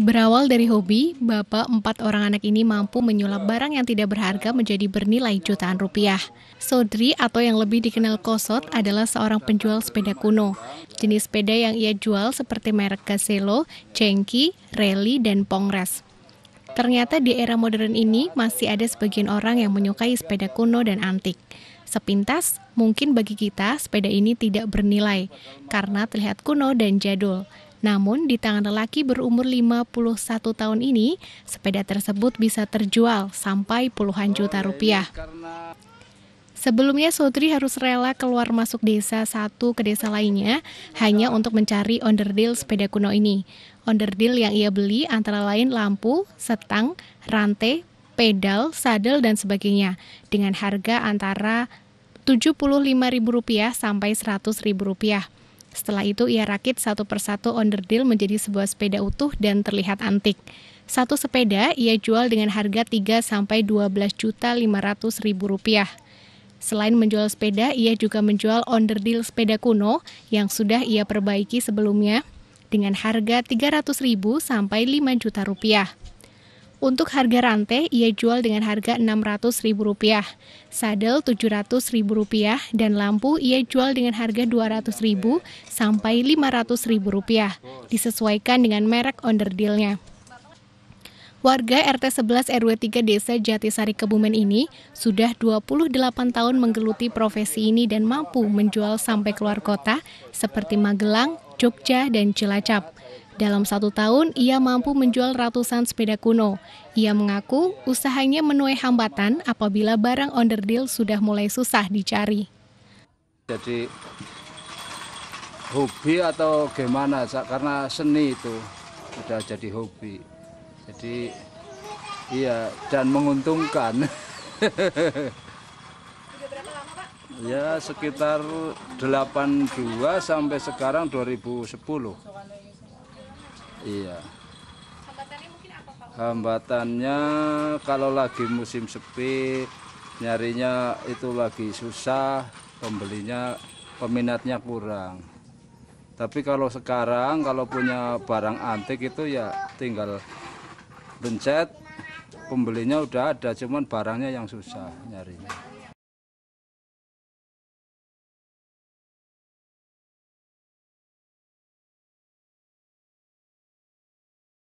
Berawal dari hobi, bapak empat orang anak ini mampu menyulap barang yang tidak berharga menjadi bernilai jutaan rupiah. Sodri atau yang lebih dikenal Kosot adalah seorang penjual sepeda kuno. Jenis sepeda yang ia jual seperti merek Gazelo, Cengki, Rally, dan Pongres. Ternyata di era modern ini masih ada sebagian orang yang menyukai sepeda kuno dan antik. Sepintas, mungkin bagi kita sepeda ini tidak bernilai karena terlihat kuno dan jadul. Namun di tangan lelaki berumur 51 tahun ini, sepeda tersebut bisa terjual sampai puluhan juta iya, rupiah. Sebelumnya Sodri harus rela keluar masuk desa satu ke desa lainnya hanya untuk mencari onderdil sepeda kuno ini. Onderdil yang ia beli antara lain lampu, setang, rantai, pedal, sadel, dan sebagainya dengan harga antara Rp75.000 sampai Rp100.000. Setelah itu ia rakit satu persatu onderdil menjadi sebuah sepeda utuh dan terlihat antik. Satu sepeda ia jual dengan harga 3 sampai 12 juta 500 ribu rupiah. Selain menjual sepeda, ia juga menjual onderdil sepeda kuno yang sudah ia perbaiki sebelumnya dengan harga 300 ribu sampai 5 juta rupiah. Untuk harga rantai, ia jual dengan harga Rp600.000, sadel Rp700.000, dan lampu ia jual dengan harga Rp200.000 sampai Rp500.000, disesuaikan dengan merek onderdilnya. Warga RT 11 RW 3 Desa Jatisari Kebumen ini sudah 28 tahun menggeluti profesi ini dan mampu menjual sampai keluar kota seperti Magelang, Jogja, dan Cilacap. Dalam satu tahun, ia mampu menjual ratusan sepeda kuno. Ia mengaku usahanya menuai hambatan apabila barang underdeal sudah mulai susah dicari. Jadi hobi atau gimana, karena seni itu sudah jadi hobi. Jadi iya, dan menguntungkan. Ya sekitar 82 sampai sekarang 2010. Iya. Hambatannya mungkin apa Pak? Hambatannya kalau lagi musim sepi nyarinya itu lagi susah, pembelinya peminatnya kurang. Tapi kalau sekarang kalau punya barang antik itu ya tinggal pencet pembelinya udah ada cuman barangnya yang susah nyarinya.